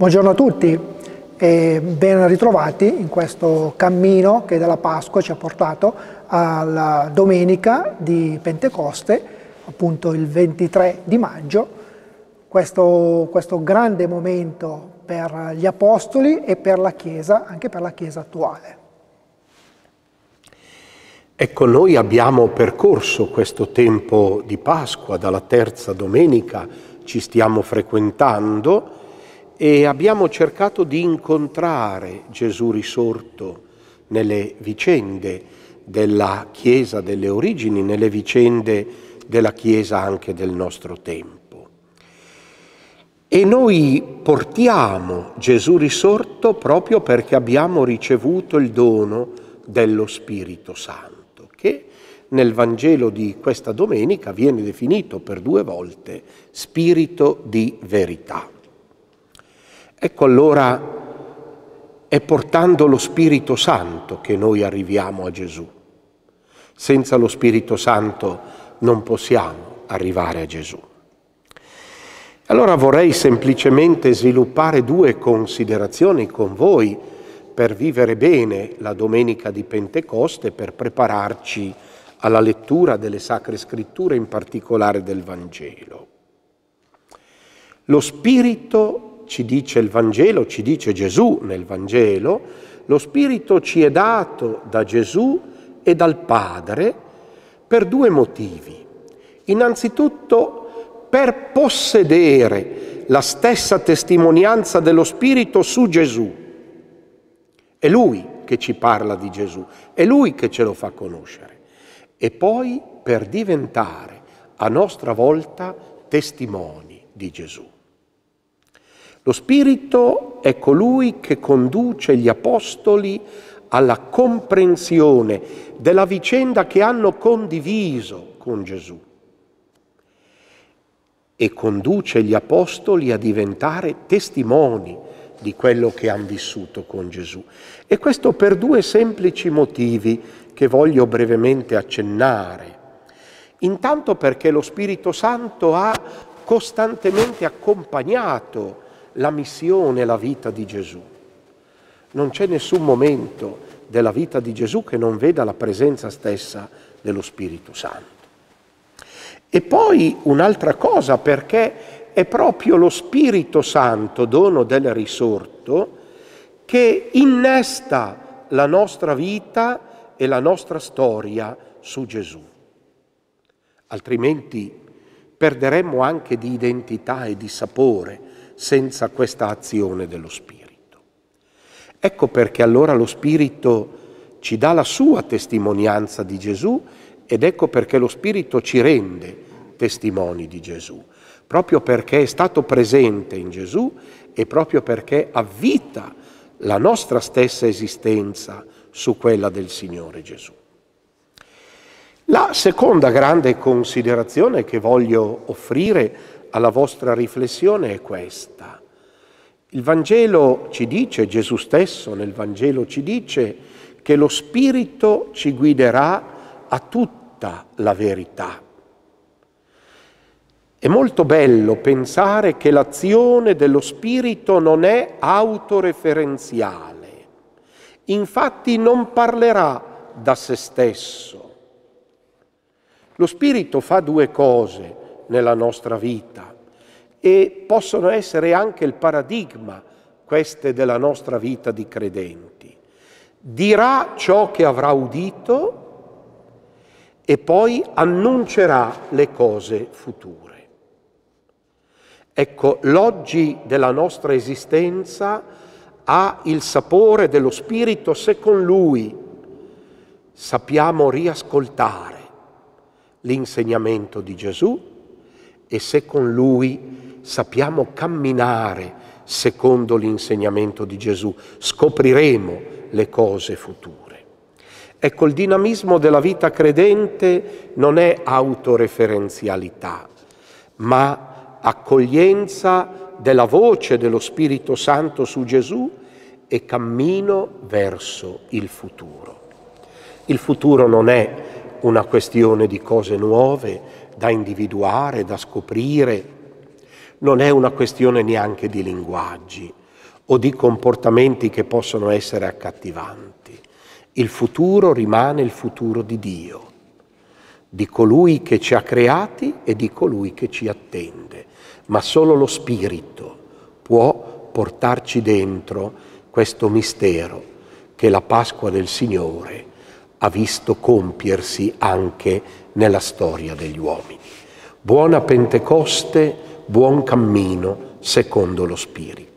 Buongiorno a tutti e ben ritrovati in questo cammino che dalla Pasqua ci ha portato alla domenica di Pentecoste, appunto il 23 di maggio, questo, questo grande momento per gli Apostoli e per la Chiesa, anche per la Chiesa attuale. Ecco, noi abbiamo percorso questo tempo di Pasqua, dalla terza domenica ci stiamo frequentando, e abbiamo cercato di incontrare Gesù risorto nelle vicende della Chiesa delle origini, nelle vicende della Chiesa anche del nostro tempo. E noi portiamo Gesù risorto proprio perché abbiamo ricevuto il dono dello Spirito Santo, che nel Vangelo di questa domenica viene definito per due volte Spirito di verità. Ecco allora è portando lo Spirito Santo che noi arriviamo a Gesù. Senza lo Spirito Santo non possiamo arrivare a Gesù. Allora vorrei semplicemente sviluppare due considerazioni con voi per vivere bene la domenica di Pentecoste, per prepararci alla lettura delle Sacre Scritture, in particolare del Vangelo. Lo Spirito ci dice il Vangelo, ci dice Gesù nel Vangelo, lo Spirito ci è dato da Gesù e dal Padre per due motivi. Innanzitutto per possedere la stessa testimonianza dello Spirito su Gesù. È Lui che ci parla di Gesù, è Lui che ce lo fa conoscere. E poi per diventare a nostra volta testimoni di Gesù. Lo Spirito è colui che conduce gli Apostoli alla comprensione della vicenda che hanno condiviso con Gesù e conduce gli Apostoli a diventare testimoni di quello che hanno vissuto con Gesù. E questo per due semplici motivi che voglio brevemente accennare. Intanto perché lo Spirito Santo ha costantemente accompagnato la missione la vita di Gesù. Non c'è nessun momento della vita di Gesù che non veda la presenza stessa dello Spirito Santo. E poi un'altra cosa, perché è proprio lo Spirito Santo, dono del risorto, che innesta la nostra vita e la nostra storia su Gesù. Altrimenti perderemmo anche di identità e di sapore senza questa azione dello Spirito. Ecco perché allora lo Spirito ci dà la sua testimonianza di Gesù ed ecco perché lo Spirito ci rende testimoni di Gesù, proprio perché è stato presente in Gesù e proprio perché avvita la nostra stessa esistenza su quella del Signore Gesù. La seconda grande considerazione che voglio offrire alla vostra riflessione è questa. Il Vangelo ci dice, Gesù stesso nel Vangelo ci dice, che lo Spirito ci guiderà a tutta la verità. È molto bello pensare che l'azione dello Spirito non è autoreferenziale. Infatti non parlerà da se stesso, lo spirito fa due cose nella nostra vita e possono essere anche il paradigma queste della nostra vita di credenti. Dirà ciò che avrà udito e poi annuncerà le cose future. Ecco, l'oggi della nostra esistenza ha il sapore dello Spirito se con Lui sappiamo riascoltare l'insegnamento di Gesù e se con lui sappiamo camminare secondo l'insegnamento di Gesù, scopriremo le cose future. Ecco, il dinamismo della vita credente non è autoreferenzialità, ma accoglienza della voce dello Spirito Santo su Gesù e cammino verso il futuro. Il futuro non è una questione di cose nuove da individuare, da scoprire, non è una questione neanche di linguaggi o di comportamenti che possono essere accattivanti. Il futuro rimane il futuro di Dio, di colui che ci ha creati e di colui che ci attende, ma solo lo Spirito può portarci dentro questo mistero che la Pasqua del Signore ha visto compiersi anche nella storia degli uomini. Buona Pentecoste, buon cammino secondo lo Spirito.